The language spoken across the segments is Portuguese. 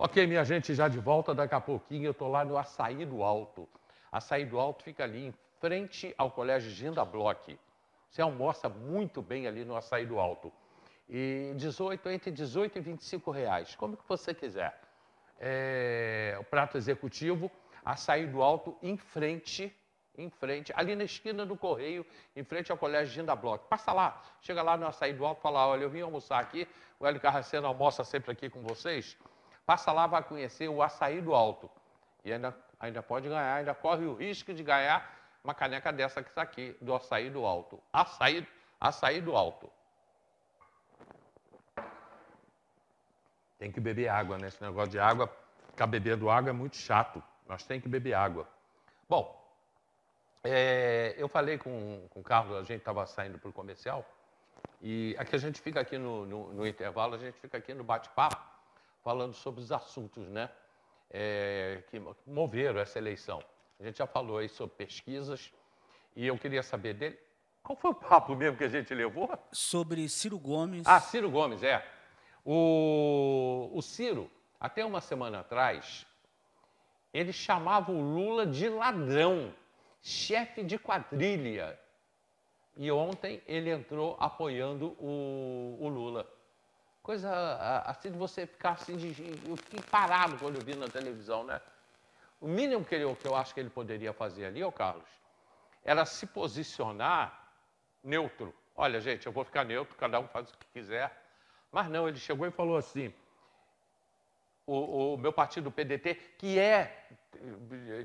Ok, minha gente, já de volta daqui a pouquinho. Eu estou lá no Açaí do Alto. Açaí do Alto fica ali em frente ao Colégio Ginda Bloch. Você almoça muito bem ali no Açaí do Alto. E 18, entre 18 e 25 reais, como que você quiser. É, o prato executivo, açaí do alto, em frente, em frente, ali na esquina do Correio, em frente ao Colégio Ginda Bloch. Passa lá, chega lá no açaí do alto, fala, olha, eu vim almoçar aqui, o Hélio Carracena almoça sempre aqui com vocês. Passa lá, vai conhecer o açaí do alto. E ainda, ainda pode ganhar, ainda corre o risco de ganhar uma caneca dessa que está aqui, do açaí do alto. Açaí, açaí do alto. Tem que beber água, né? Esse negócio de água, ficar bebendo água é muito chato, mas tem que beber água. Bom, é, eu falei com, com o Carlos, a gente estava saindo para o comercial, e aqui a gente fica aqui no, no, no intervalo, a gente fica aqui no bate-papo, falando sobre os assuntos né, é, que moveram essa eleição. A gente já falou aí sobre pesquisas e eu queria saber dele. Qual foi o papo mesmo que a gente levou? Sobre Ciro Gomes. Ah, Ciro Gomes, é. O, o Ciro, até uma semana atrás, ele chamava o Lula de ladrão, chefe de quadrilha. E ontem ele entrou apoiando o, o Lula coisa assim de você ficar assim, de, eu fiquei parado quando eu vi na televisão, né? O mínimo que, ele, que eu acho que ele poderia fazer ali, ô Carlos, era se posicionar neutro. Olha, gente, eu vou ficar neutro, cada um faz o que quiser. Mas não, ele chegou e falou assim: o, o meu partido, o PDT, que é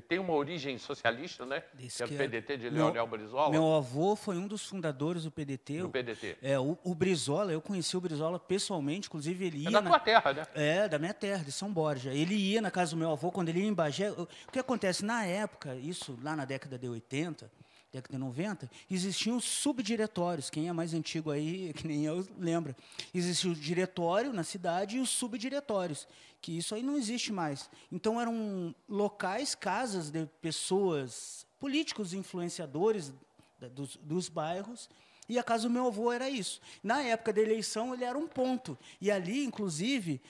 tem uma origem socialista, né? que é o é. PDT de meu, Leonel Brizola. Meu avô foi um dos fundadores do PDT. Do PDT. É, o, o Brizola, eu conheci o Brizola pessoalmente, inclusive ele é ia... É da na, tua terra, né? É, da minha terra, de São Borja. Ele ia na casa do meu avô, quando ele ia em Bagé... O que acontece, na época, isso lá na década de 80 década de 90, existiam subdiretórios. Quem é mais antigo aí, que nem eu, lembra. Existia o diretório na cidade e os subdiretórios, que isso aí não existe mais. Então, eram locais, casas de pessoas, políticos influenciadores dos, dos bairros, e a casa do meu avô era isso. Na época da eleição, ele era um ponto. E ali, inclusive,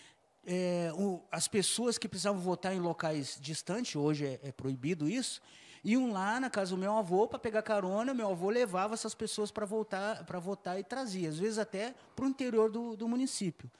é, o, as pessoas que precisavam votar em locais distantes, hoje é, é proibido isso, Iam lá na casa do meu avô para pegar carona, meu avô levava essas pessoas para voltar, para votar e trazia, às vezes até para o interior do, do município.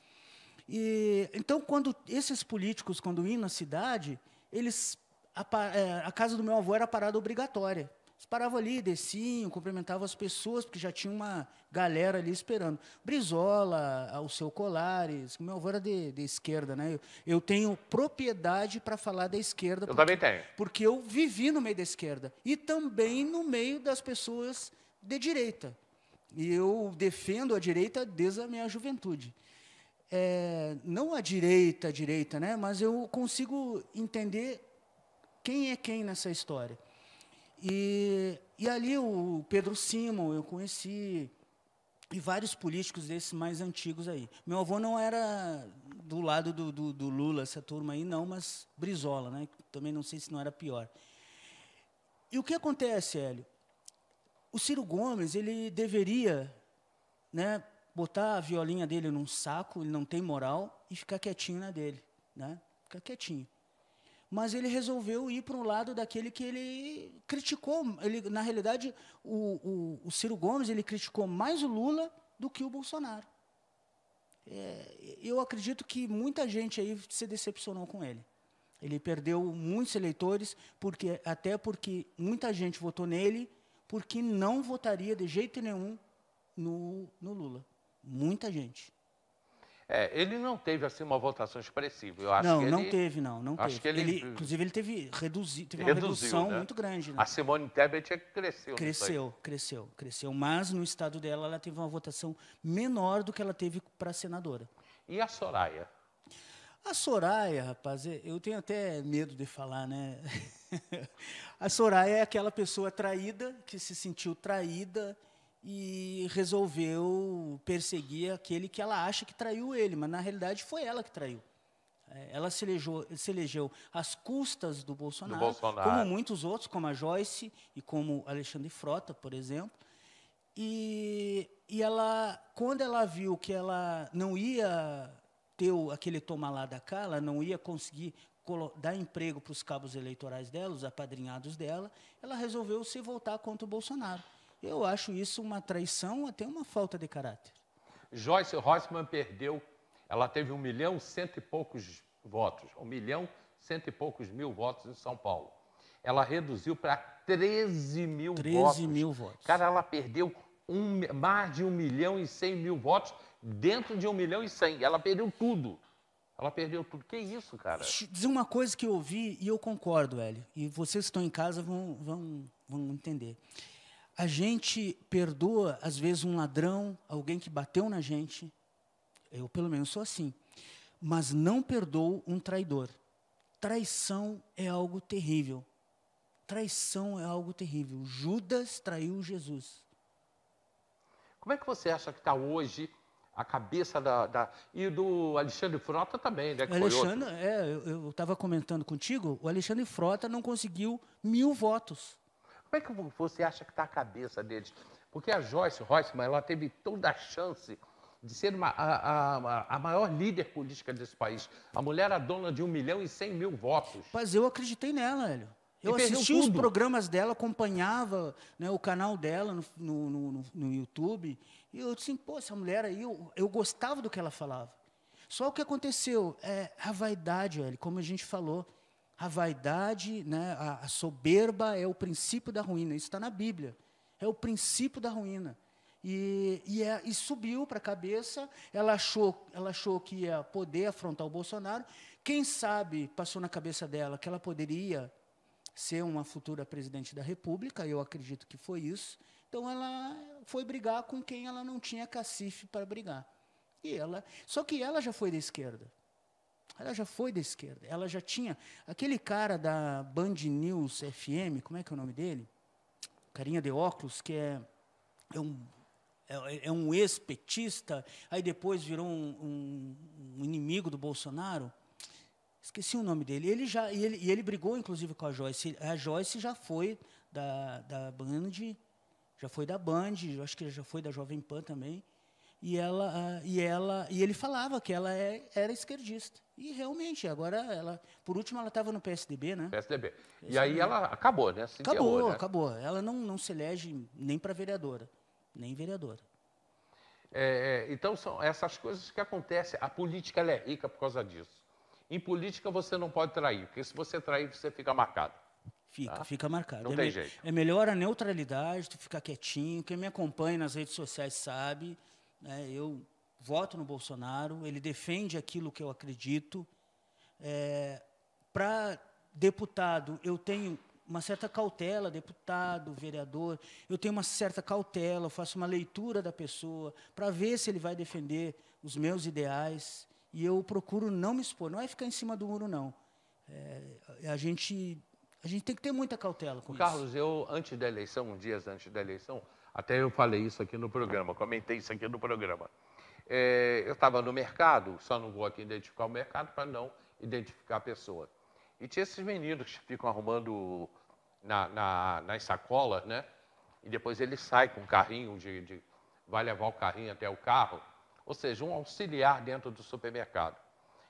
E, então, quando esses políticos, quando iam na cidade, eles a, é, a casa do meu avô era parada obrigatória parava paravam ali, desciam, cumprimentavam as pessoas, porque já tinha uma galera ali esperando. Brizola, ah, o seu Colares, meu avô era de, de esquerda, né? Eu, eu tenho propriedade para falar da esquerda. Eu porque, também tenho. Porque eu vivi no meio da esquerda e também no meio das pessoas de direita. E eu defendo a direita desde a minha juventude. É, não a direita, a direita, né? Mas eu consigo entender quem é quem nessa história. E, e ali o Pedro Simon eu conheci, e vários políticos desses mais antigos aí. Meu avô não era do lado do, do, do, Lula, essa turma aí, não, mas Brizola, né? Também não sei se não era pior. E o que acontece, Hélio? O Ciro Gomes, ele deveria né, botar a violinha dele num saco, ele não tem moral, e ficar quietinho na dele, né? Ficar quietinho mas ele resolveu ir para um lado daquele que ele criticou. Ele, na realidade, o, o, o Ciro Gomes ele criticou mais o Lula do que o Bolsonaro. É, eu acredito que muita gente aí se decepcionou com ele. Ele perdeu muitos eleitores, porque até porque muita gente votou nele, porque não votaria de jeito nenhum no, no Lula. Muita gente. É, ele não teve assim uma votação expressiva. Eu acho não, que ele, não teve, não, não acho teve. Que ele, ele, inclusive, ele teve, reduzi, teve reduziu, uma redução né? muito grande. Né? A Simone Tebet é cresceu. Cresceu, cresceu, cresceu. Mas no estado dela, ela teve uma votação menor do que ela teve para senadora. E a Soraya? A Soraya, rapaz, é, eu tenho até medo de falar, né? a Soraya é aquela pessoa traída, que se sentiu traída e resolveu perseguir aquele que ela acha que traiu ele, mas na realidade foi ela que traiu. É, ela se elegeu, se elegeu às custas do Bolsonaro, do Bolsonaro, como muitos outros, como a Joyce e como Alexandre Frota, por exemplo. E, e ela, quando ela viu que ela não ia ter aquele tomar lá da cá, ela não ia conseguir dar emprego para os cabos eleitorais dela, os apadrinhados dela, ela resolveu se voltar contra o Bolsonaro. Eu acho isso uma traição, até uma falta de caráter. Joyce Rossman perdeu, ela teve um milhão cento e poucos votos, um milhão cento e poucos mil votos em São Paulo. Ela reduziu para 13 mil 13 votos. 13 mil votos. Cara, ela perdeu um, mais de um milhão e cem mil votos dentro de um milhão e cem. Ela perdeu tudo. Ela perdeu tudo. Que isso, cara? Dizer uma coisa que eu ouvi e eu concordo, Hélio. E vocês que estão em casa vão, vão, vão entender. A gente perdoa, às vezes, um ladrão, alguém que bateu na gente. Eu, pelo menos, sou assim. Mas não perdoo um traidor. Traição é algo terrível. Traição é algo terrível. Judas traiu Jesus. Como é que você acha que está hoje a cabeça da, da, E do Alexandre Frota também, né? Que Alexandre, é, eu estava comentando contigo, o Alexandre Frota não conseguiu mil votos. Como é que você acha que está a cabeça deles? Porque a Joyce Rossman, ela teve toda a chance de ser uma, a, a, a, maior líder política desse país. A mulher era dona de 1 milhão e 100 mil votos. Mas eu acreditei nela, Hélio. Eu assistia os programas dela, acompanhava né, o canal dela no, no, no, no, YouTube. E eu disse, assim, pô, essa mulher aí, eu, eu gostava do que ela falava. Só o que aconteceu é a vaidade, Hélio, como a gente falou a vaidade, né, a, a soberba é o princípio da ruína. Isso está na Bíblia. É o princípio da ruína. E, e, é, e subiu para a cabeça, ela achou, ela achou que ia poder afrontar o Bolsonaro. Quem sabe passou na cabeça dela que ela poderia ser uma futura presidente da República, eu acredito que foi isso. Então ela foi brigar com quem ela não tinha cacife para brigar. E ela, só que ela já foi da esquerda. Ela já foi da esquerda. Ela já tinha. Aquele cara da Band News FM, como é que é o nome dele? Carinha de óculos, que é, é um. É, é um ex-petista, aí depois virou um, um, um, inimigo do Bolsonaro. Esqueci o nome dele. Ele já, e ele, e ele brigou, inclusive, com a Joyce. A Joyce já foi da, da Band, já foi da Band, acho que já foi da Jovem Pan também. E, ela, ah, e, ela, e ele falava que ela é, era esquerdista. E realmente, agora ela. Por último, ela estava no PSDB, né? PSDB. E aí ela acabou, né? Se acabou, enterrou, né? acabou. Ela não, não se elege nem para vereadora, nem vereadora. É, é, então, são essas coisas que acontecem. A política é rica por causa disso. Em política, você não pode trair, porque se você trair, você fica marcado. Fica, tá? fica marcado. Não é tem jeito. É melhor a neutralidade, tu ficar quietinho. Quem me acompanha nas redes sociais sabe. Né, eu voto no Bolsonaro, ele defende aquilo que eu acredito. É, Para deputado, eu tenho uma certa cautela, deputado, vereador, eu tenho uma certa cautela, eu faço uma leitura da pessoa para ver se ele vai defender os meus ideais e eu procuro não me expor, não é ficar em cima do muro não. É, a gente a gente tem que ter muita cautela com Carlos, isso. Carlos, eu antes da eleição, dias antes da eleição, até eu falei isso aqui no programa, comentei isso aqui no programa. É, eu estava no mercado, só não vou aqui identificar o mercado para não identificar a pessoa. E tinha esses meninos que ficam arrumando na, na, nas sacolas, né? E depois ele sai com um carrinho, de, de, vai levar o carrinho até o carro. Ou seja, um auxiliar dentro do supermercado.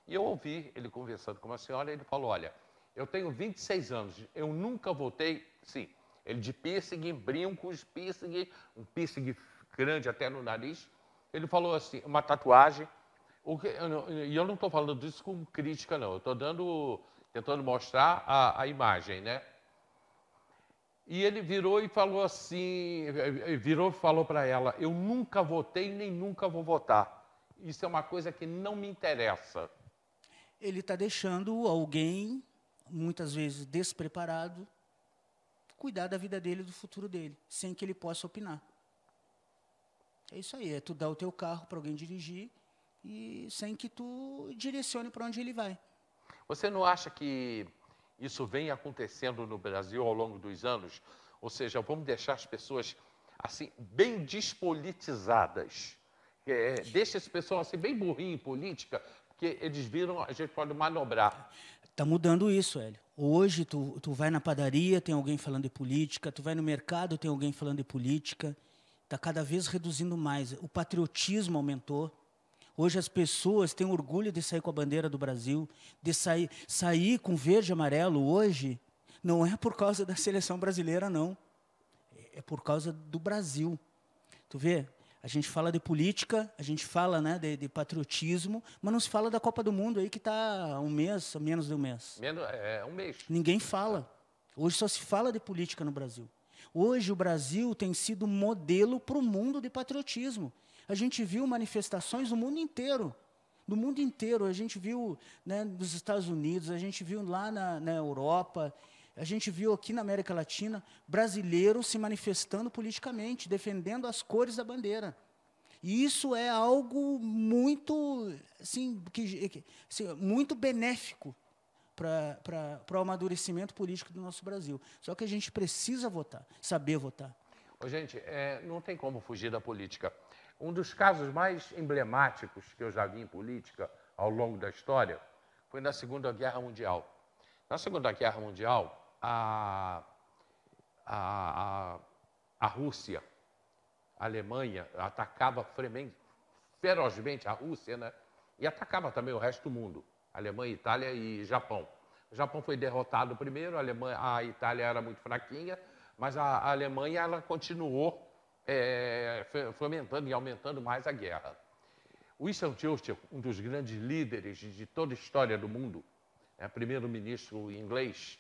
E eu ouvi ele conversando com uma senhora e ele falou: Olha, eu tenho 26 anos, eu nunca voltei. Sim, ele de piercing, brincos, piercing, um piercing grande até no nariz, ele falou assim, uma tatuagem. Que, e eu não estou falando disso com crítica, não. Eu estou dando, tentando mostrar a, a imagem, né? E ele virou e falou assim, virou e falou para ela, eu nunca votei nem nunca vou votar. Isso é uma coisa que não me interessa. Ele está deixando alguém, muitas vezes despreparado, cuidar da vida dele e do futuro dele, sem que ele possa opinar. É isso aí, é tu dar o teu carro para alguém dirigir e sem que tu direcione para onde ele vai. Você não acha que isso vem acontecendo no Brasil ao longo dos anos? Ou seja, vamos deixar as pessoas assim bem despolitizadas. É, deixa esse pessoal assim bem burrinho em política, porque eles viram a gente pode manobrar. Está mudando isso, Hélio. Hoje tu, tu vai na padaria, tem alguém falando de política, tu vai no mercado, tem alguém falando de política está cada vez reduzindo mais. O patriotismo aumentou. Hoje as pessoas têm orgulho de sair com a bandeira do Brasil, de sair, sair com verde e amarelo hoje, não é por causa da seleção brasileira, não. É por causa do Brasil. Tu vê? A gente fala de política, a gente fala né, de, de patriotismo, mas não se fala da Copa do Mundo aí que está um mês, menos de um mês. Menos, é um mês. Ninguém fala. Hoje só se fala de política no Brasil. Hoje o Brasil tem sido modelo para o mundo de patriotismo. A gente viu manifestações no mundo inteiro. No mundo inteiro, a gente viu né, nos Estados Unidos, a gente viu lá na, na Europa, a gente viu aqui na América Latina brasileiros se manifestando politicamente, defendendo as cores da bandeira. E isso é algo muito, assim, que, que, assim, muito benéfico para o amadurecimento político do nosso Brasil. Só que a gente precisa votar, saber votar. Ô, gente, é, não tem como fugir da política. Um dos casos mais emblemáticos que eu já vi em política ao longo da história foi na Segunda Guerra Mundial. Na Segunda Guerra Mundial, a, a, a Rússia, a Alemanha, atacava ferozmente a Rússia né? e atacava também o resto do mundo. Alemanha, Itália e Japão. O Japão foi derrotado primeiro, a, Alemanha, a Itália era muito fraquinha, mas a, Alemanha ela continuou é, fomentando e aumentando mais a guerra. Winston Churchill, um dos grandes líderes de toda a história do mundo, é, primeiro-ministro inglês,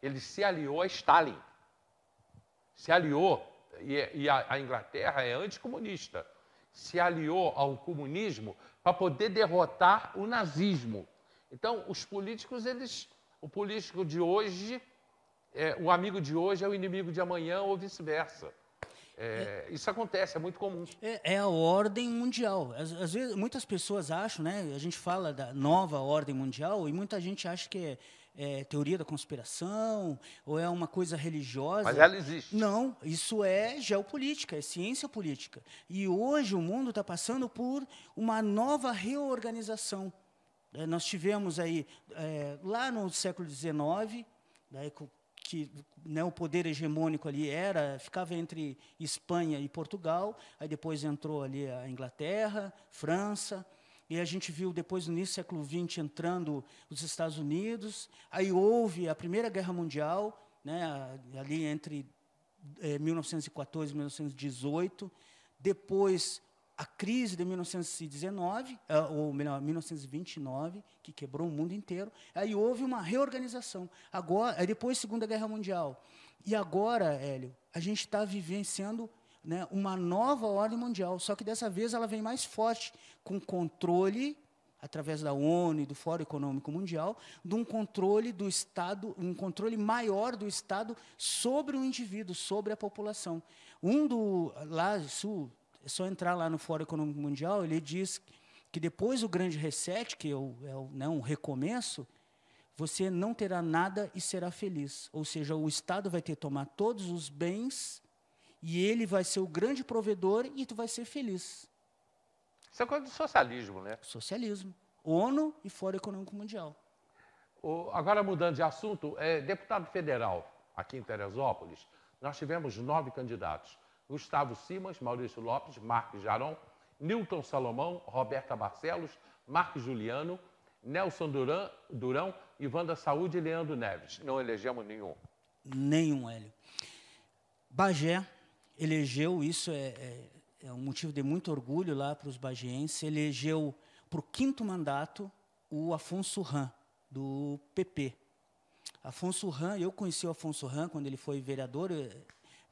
ele se aliou a Stalin. Se aliou, e, e a, a Inglaterra é anticomunista, se aliou ao comunismo para poder derrotar o nazismo. Então, os políticos, eles. O político de hoje, é, o amigo de hoje é o inimigo de amanhã ou vice-versa. É, isso acontece, é muito comum. É, é a ordem mundial. Às, às, vezes, muitas pessoas acham, né? A gente fala da nova ordem mundial e muita gente acha que é, é teoria da conspiração ou é uma coisa religiosa. Mas ela existe. Não, isso é geopolítica, é ciência política. E hoje o mundo está passando por uma nova reorganização eh, nós tivemos aí, é, lá no século XIX, né, que né, o poder hegemônico ali era, ficava entre Espanha e Portugal, aí depois entrou ali a Inglaterra, França, e a gente viu depois no início do século XX entrando os Estados Unidos, aí houve a Primeira Guerra Mundial, né, ali entre é, eh, 1914 e 1918, depois a crise de 1919, eh, ou melhor, 1929, que quebrou o mundo inteiro, aí houve uma reorganização. Agora, depois Segunda Guerra Mundial. E agora, Hélio, a gente está vivenciando né, uma nova ordem mundial, só que dessa vez ela vem mais forte, com controle através da ONU e do Fórum Econômico Mundial, de um controle do Estado, um controle maior do Estado sobre o indivíduo, sobre a população. Um do lá sul é só entrar lá no Fórum Econômico Mundial, ele diz que depois do grande reset, que é, o, é o, né, um recomeço, você não terá nada e será feliz. Ou seja, o Estado vai ter que tomar todos os bens e ele vai ser o grande provedor e tu vai ser feliz. Isso é coisa do socialismo, né? Socialismo. ONU e Fórum Econômico Mundial. O, agora, mudando de assunto, é, deputado federal aqui em Teresópolis, nós tivemos nove candidatos. Gustavo Simas, Maurício Lopes, Marcos Jaron, Newton Salomão, Roberta Barcelos, Marcos Juliano, Nelson Duran, Durão, Ivan da Saúde e Leandro Neves. Não elegemos nenhum. Nenhum, Hélio. Bagé elegeu, isso é, é, é um motivo de muito orgulho lá para os bagienses, elegeu para o quinto mandato o Afonso Ram, do PP. Afonso Ram, eu conheci o Afonso Ram quando ele foi vereador,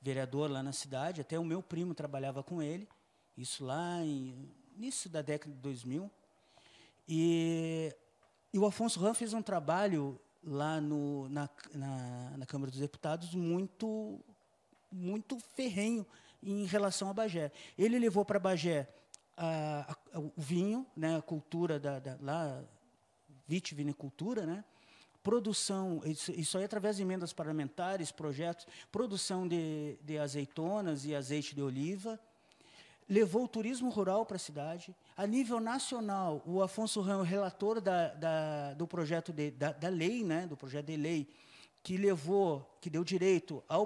vereador lá na cidade, até o meu primo trabalhava com ele, isso lá em início da década de 2000. E, e o Afonso Ram fez um trabalho lá no, na, na, na, Câmara dos Deputados muito, muito ferrenho em relação a Bagé. Ele levou para Bagé a, a, o vinho, né, a cultura da, da lá, vitivinicultura, né? produção, isso aí é através de emendas parlamentares, projetos, produção de, de azeitonas e azeite de oliva, levou o turismo rural para a cidade. A nível nacional, o Afonso Ramos, relator da, da, do projeto de, da, da, lei, né, do projeto de lei, que levou, que deu direito ao,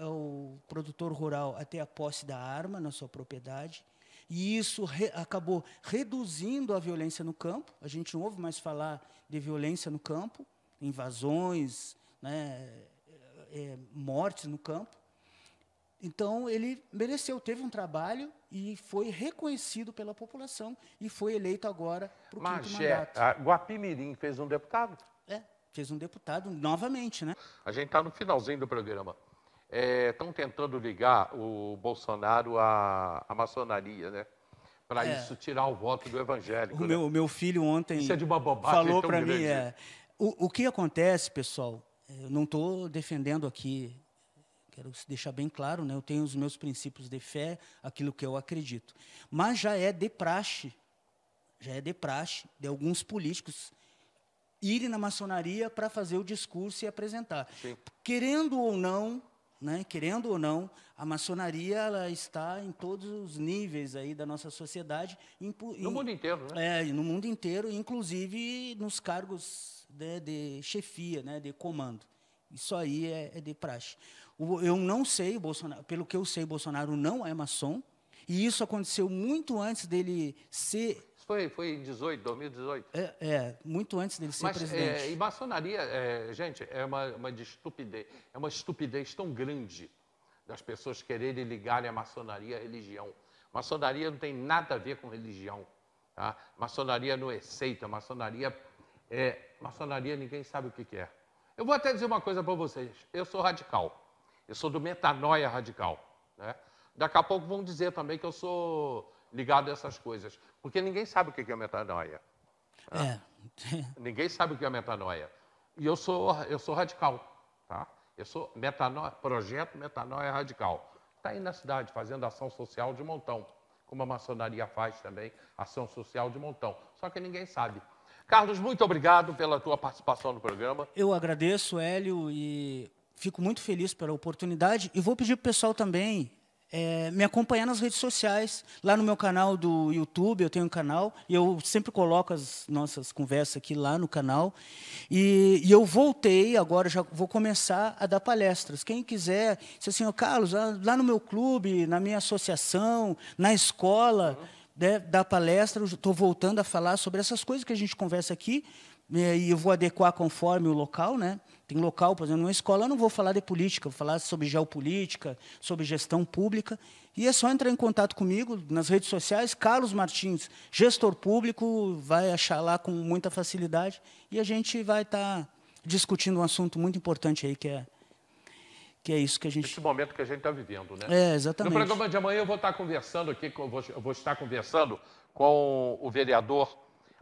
ao produtor rural a ter a posse da arma na sua propriedade, e isso re acabou reduzindo a violência no campo. A gente não ouve mais falar de violência no campo invasões, né, é, é, mortes no campo. Então, ele mereceu, teve um trabalho e foi reconhecido pela população e foi eleito agora para o quinto mandato. Mas, Guapimirim fez um deputado? É, fez um deputado novamente, né? A gente está no finalzinho do programa. Estão é, tentando ligar o Bolsonaro à, à maçonaria, né? Para é. isso tirar o voto do evangélico. O né? meu, meu filho ontem isso é de uma bobagem falou para mim, é, o, o que acontece, pessoal, é, eu não estou defendendo aqui, quero deixar bem claro, né, eu tenho os meus princípios de fé, aquilo que eu acredito. Mas já é de praxe, já é de praxe de alguns políticos irem na maçonaria para fazer o discurso e apresentar. Sim. Querendo ou não, né? Querendo ou não, a maçonaria ela está em todos os níveis aí da nossa sociedade. No mundo inteiro, né? É, no mundo inteiro, inclusive nos cargos de, de chefia, né, de comando. Isso aí é, é de praxe. eu não sei, Bolsonaro, pelo que eu sei, Bolsonaro não é maçom. E isso aconteceu muito antes dele ser foi, foi em 18, 2018. É, é muito antes dele ser Mas, é, presidente. É, e maçonaria, é, gente, é uma, uma de estupidez. É uma estupidez tão grande das pessoas quererem ligarem a maçonaria à religião. Maçonaria não tem nada a ver com religião. Tá? Maçonaria não é seita, maçonaria é. Maçonaria ninguém sabe o que, que é. Eu vou até dizer uma coisa para vocês. Eu sou radical. Eu sou do metanoia radical. Né? Daqui a pouco vão dizer também que eu sou ligado a essas coisas. Porque ninguém sabe o que é metanoia. Né? É. ninguém sabe o que é metanoia. E eu sou, eu sou radical. Tá? Eu sou metanoia, projeto metanoia radical. Está aí na cidade fazendo ação social de montão, como a maçonaria faz também, ação social de montão. Só que ninguém sabe. Carlos, muito obrigado pela tua participação no programa. Eu agradeço, Hélio, e fico muito feliz pela oportunidade. E vou pedir para o pessoal também é, me acompanhar nas redes sociais. Lá no meu canal do YouTube, eu tenho um canal, e eu sempre coloco as nossas conversas aqui lá no canal. E, e eu voltei, agora já vou começar a dar palestras. Quem quiser, se assim, Carlos, lá no meu clube, na minha associação, na escola, uhum. né, dar palestra, estou voltando a falar sobre essas coisas que a gente conversa aqui, né, e eu vou adequar conforme o local, né? Tem local, por exemplo, numa escola, eu não vou falar de política, vou falar sobre geopolítica, sobre gestão pública. E é só entrar em contato comigo nas redes sociais, Carlos Martins, gestor público, vai achar lá com muita facilidade. E a gente vai estar tá discutindo um assunto muito importante aí, que é que é isso que a gente. Esse momento que a gente está vivendo, né? É, exatamente. No programa de amanhã eu vou estar tá conversando aqui, eu vou, vou estar conversando com o vereador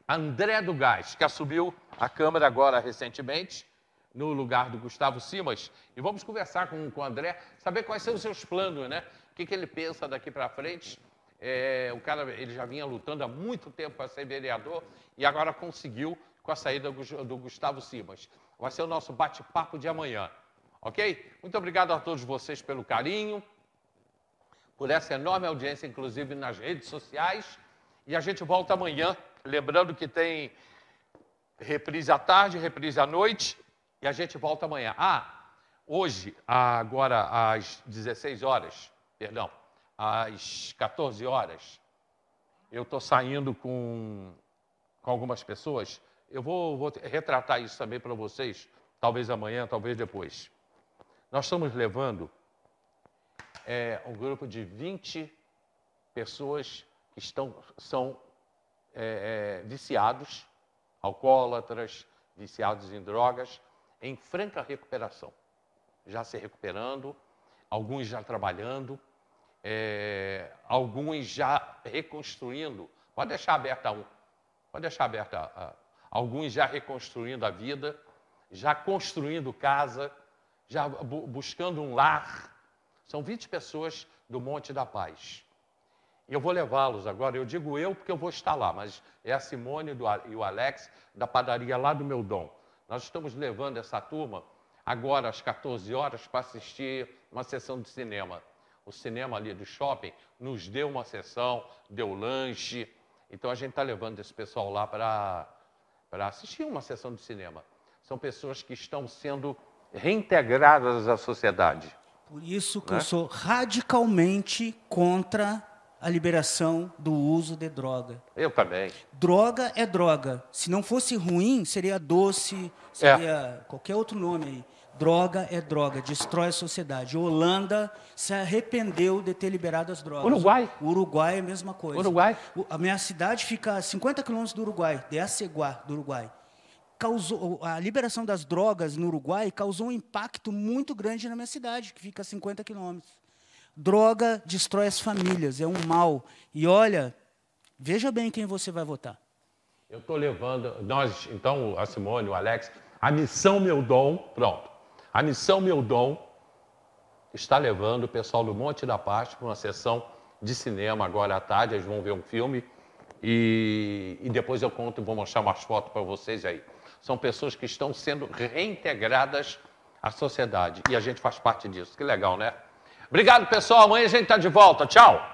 André do Gás, que assumiu a Câmara agora recentemente no lugar do Gustavo Simas e vamos conversar com, com o André, saber quais são os seus planos, né? O que, que ele pensa daqui para frente. É, o cara ele já vinha lutando há muito tempo para ser vereador e agora conseguiu com a saída do Gustavo Simas. Vai ser o nosso bate-papo de amanhã, ok? Muito obrigado a todos vocês pelo carinho, por essa enorme audiência, inclusive nas redes sociais. E a gente volta amanhã, lembrando que tem reprise à tarde, reprise à noite e a gente volta amanhã. Ah, hoje, agora às 16 horas, perdão, às 14 horas, eu estou saindo com, com algumas pessoas. Eu vou, vou retratar isso também para vocês, talvez amanhã, talvez depois. Nós estamos levando é, um grupo de 20 pessoas que estão, são é, é, viciados, alcoólatras, viciados em drogas, em franca recuperação, já se recuperando, alguns já trabalhando, é, alguns já reconstruindo. Pode deixar aberta um, pode deixar aberta a, alguns já reconstruindo a vida, já construindo casa, já bu buscando um lar. São 20 pessoas do Monte da Paz. Eu vou levá-los agora, eu digo eu porque eu vou estar lá, mas é a Simone e o Alex da padaria lá do meu dom. Nós estamos levando essa turma agora às 14 horas para assistir uma sessão de cinema. O cinema ali do shopping nos deu uma sessão, deu lanche. Então a gente está levando esse pessoal lá para assistir uma sessão de cinema. São pessoas que estão sendo reintegradas à sociedade. Por isso que eu né? sou radicalmente contra a liberação do uso de droga. Eu também. Droga é droga. Se não fosse ruim, seria doce, seria é. qualquer outro nome aí. Droga é droga, destrói a sociedade. A Holanda se arrependeu de ter liberado as drogas. Uruguai? O Uruguai é a mesma coisa. Uruguai? A minha cidade fica a 50 quilômetros do Uruguai, de Aceguá, do Uruguai. Causou, a liberação das drogas no Uruguai causou um impacto muito grande na minha cidade, que fica a 50 quilômetros. Droga destrói as famílias, é um mal. E olha, veja bem quem você vai votar. Eu estou levando, nós, então, a Simone, o Alex, a missão Meu Dom, pronto. A missão Meu Dom está levando o pessoal do Monte da Paz para uma sessão de cinema agora à tarde. Eles vão ver um filme e, e depois eu conto, e vou mostrar umas fotos para vocês aí. São pessoas que estão sendo reintegradas à sociedade e a gente faz parte disso. Que legal, né? Obrigado, pessoal. Amanhã a gente está de volta. Tchau.